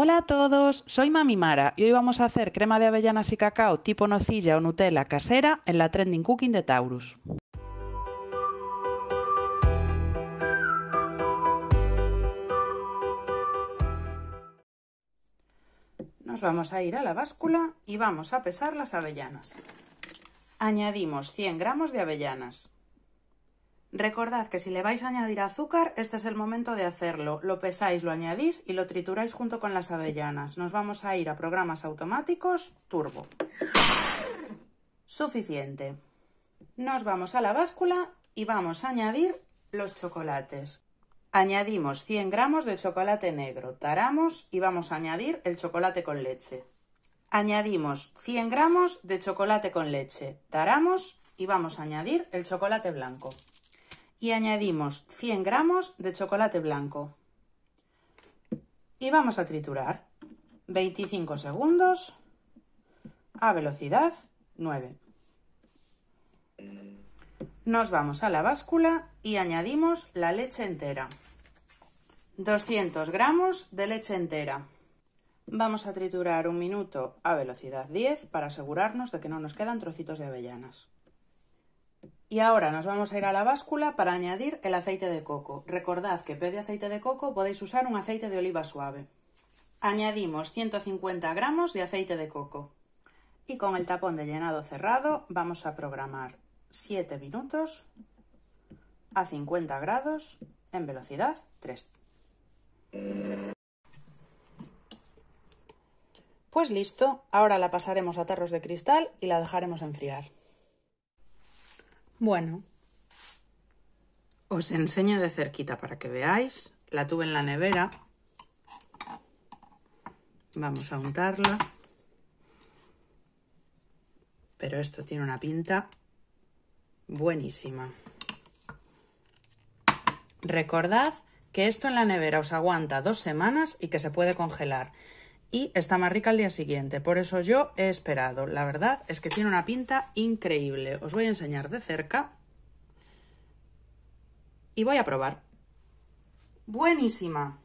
Hola a todos, soy Mami Mara y hoy vamos a hacer crema de avellanas y cacao tipo nocilla o Nutella casera en la Trending Cooking de Taurus. Nos vamos a ir a la báscula y vamos a pesar las avellanas. Añadimos 100 gramos de avellanas. Recordad que si le vais a añadir azúcar, este es el momento de hacerlo. Lo pesáis, lo añadís y lo trituráis junto con las avellanas. Nos vamos a ir a programas automáticos, turbo. Suficiente. Nos vamos a la báscula y vamos a añadir los chocolates. Añadimos 100 gramos de chocolate negro, taramos y vamos a añadir el chocolate con leche. Añadimos 100 gramos de chocolate con leche, taramos y vamos a añadir el chocolate blanco y añadimos 100 gramos de chocolate blanco. Y vamos a triturar 25 segundos a velocidad 9. Nos vamos a la báscula y añadimos la leche entera. 200 gramos de leche entera. Vamos a triturar un minuto a velocidad 10 para asegurarnos de que no nos quedan trocitos de avellanas. Y ahora nos vamos a ir a la báscula para añadir el aceite de coco. Recordad que en vez de aceite de coco podéis usar un aceite de oliva suave. Añadimos 150 gramos de aceite de coco. Y con el tapón de llenado cerrado vamos a programar 7 minutos a 50 grados en velocidad 3. Pues listo, ahora la pasaremos a tarros de cristal y la dejaremos enfriar. Bueno. Os enseño de cerquita para que veáis. La tuve en la nevera. Vamos a untarla. Pero esto tiene una pinta buenísima. Recordad que esto en la nevera os aguanta dos semanas y que se puede congelar y está más rica al día siguiente. Por eso yo he esperado. La verdad es que tiene una pinta increíble. Os voy a enseñar de cerca y voy a probar. Buenísima.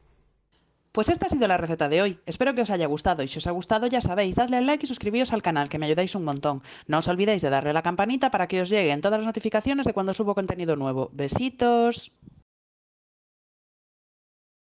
Pues esta ha sido la receta de hoy. Espero que os haya gustado y si os ha gustado ya sabéis, dadle al like y suscribíos al canal que me ayudáis un montón. No os olvidéis de darle la campanita para que os lleguen todas las notificaciones de cuando subo contenido nuevo. Besitos.